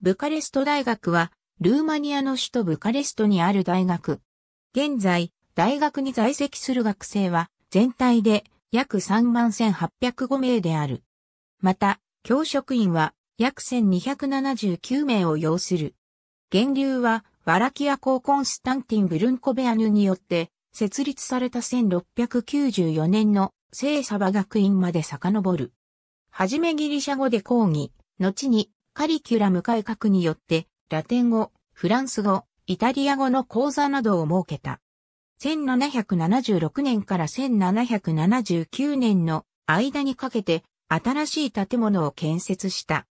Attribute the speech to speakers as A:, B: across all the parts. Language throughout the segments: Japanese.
A: ブ
B: カレスト大学は、ルーマニアの首都ブカレストにある大学。現在、大学に在籍する学生は、全体で約31,805名である。また、教職員は約1279名を要する。源流は、ワラキアーコンスタンティン・ブルンコベアヌによって、設立された1694年の聖サバ学院まで遡る。はじめギリシャ語で講義、後にカリキュラム改革によって、ラテン語、フランス語、イタリア語の講座などを設けた。1776年から1779年の間にかけて新しい建物を建設した。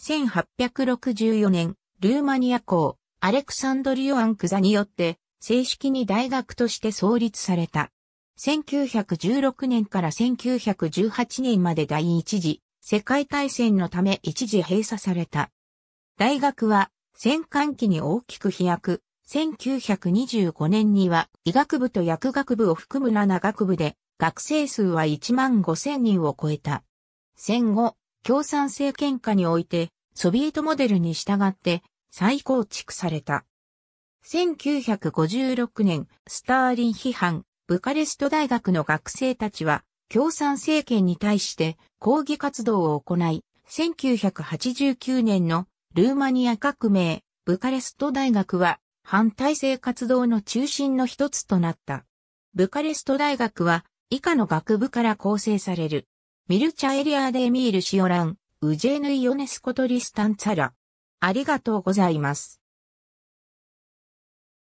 B: 1864年、ルーマニア校、アレクサンドリオ・アンクザによって正式に大学として創立された。1916年から1918年まで第一次世界大戦のため一時閉鎖された。大学は戦艦期に大きく飛躍、1925年には医学部と薬学部を含む7学部で学生数は1万5千人を超えた。戦後、共産政権下においてソビエトモデルに従って再構築された。1956年、スターリン批判、ブカレスト大学の学生たちは、共産政権に対して、抗議活動を行い、1989年のルーマニア革命、ブカレスト大学は反体制活動の中心の一つとなった。ブカレスト大学は以下の学部から構成される。ミルチャエリアデミールシオラン、ウジェーヌイオネスコトリスタンツァラ。ありが
A: とうございます。